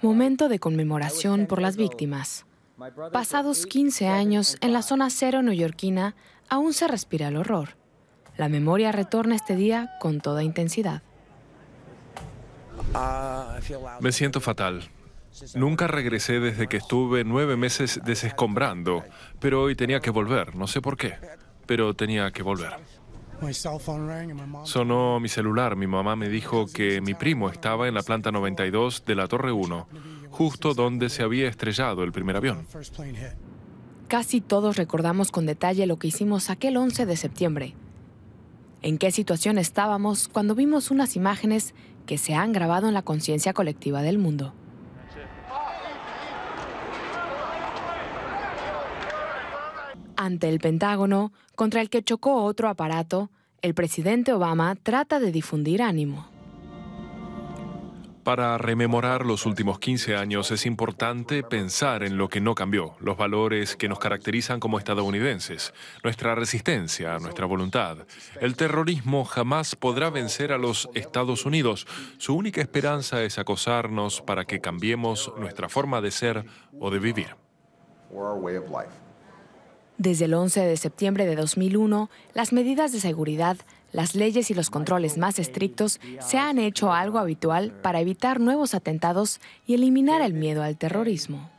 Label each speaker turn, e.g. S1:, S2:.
S1: Momento de conmemoración por las víctimas. Pasados 15 años, en la zona cero neoyorquina, aún se respira el horror. La memoria retorna este día con toda intensidad.
S2: Me siento fatal. Nunca regresé desde que estuve nueve meses desescombrando, pero hoy tenía que volver, no sé por qué, pero tenía que volver. Sonó mi celular. Mi mamá me dijo que mi primo estaba en la planta 92 de la Torre 1, justo donde se había estrellado el primer avión.
S1: Casi todos recordamos con detalle lo que hicimos aquel 11 de septiembre. En qué situación estábamos cuando vimos unas imágenes que se han grabado en la conciencia colectiva del mundo. Ante el Pentágono, contra el que chocó otro aparato, el presidente Obama trata de difundir ánimo.
S2: Para rememorar los últimos 15 años es importante pensar en lo que no cambió, los valores que nos caracterizan como estadounidenses, nuestra resistencia, nuestra voluntad. El terrorismo jamás podrá vencer a los Estados Unidos. Su única esperanza es acosarnos para que cambiemos nuestra forma de ser o de vivir.
S1: Desde el 11 de septiembre de 2001, las medidas de seguridad, las leyes y los controles más estrictos se han hecho algo habitual para evitar nuevos atentados y eliminar el miedo al terrorismo.